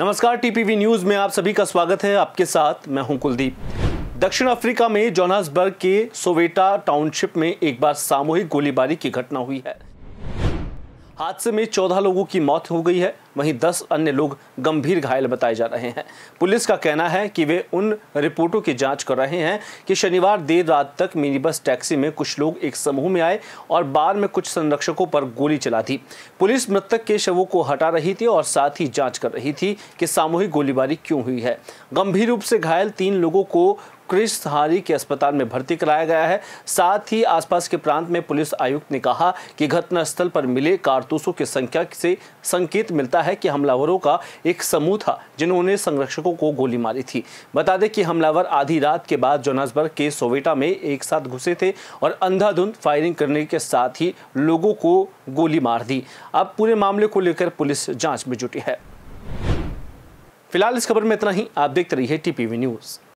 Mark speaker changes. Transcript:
Speaker 1: नमस्कार TPV news में आप सभी का स्वागत है आपके साथ मैं हूं कुलदीप दक्षिण अफ्रीका में जोनासबर्ग के सोवेटा टाउनशिप में एक बार सामूहिक गोलीबारी की घटना हुई है हादसे में चौदह लोगों की मौत हो गई है वहीं दस अन्य लोग गंभीर घायल बताए जा रहे हैं पुलिस का कहना है कि वे उन रिपोर्टों की जांच कर रहे हैं कि शनिवार देर रात तक मिनी बस टैक्सी में कुछ लोग एक समूह में आए और बार में कुछ संरक्षकों पर गोली चला दी पुलिस मृतक के शवों को हटा रही थी और साथ ही जाँच कर रही थी कि सामूहिक गोलीबारी क्यों हुई है गंभीर रूप से घायल तीन लोगों को क्रिश के अस्पताल में भर्ती कराया गया है साथ ही आसपास के प्रांत में पुलिस आयुक्त ने कहा कि घटनास्थल पर मिले कारतूसों की संख्या से संकेत मिलता है कि हमलावरों का एक समूह था जिन्होंने संरक्षकों को गोली मारी थी बता दें कि हमलावर आधी रात के बाद जोनासबर्ग के सोवेटा में एक साथ घुसे थे और अंधाधुंध फायरिंग करने के साथ ही लोगों को गोली मार दी अब पूरे मामले को लेकर पुलिस जांच में जुटी है फिलहाल इस खबर में इतना ही आप देखते रहिए टीपीवी न्यूज़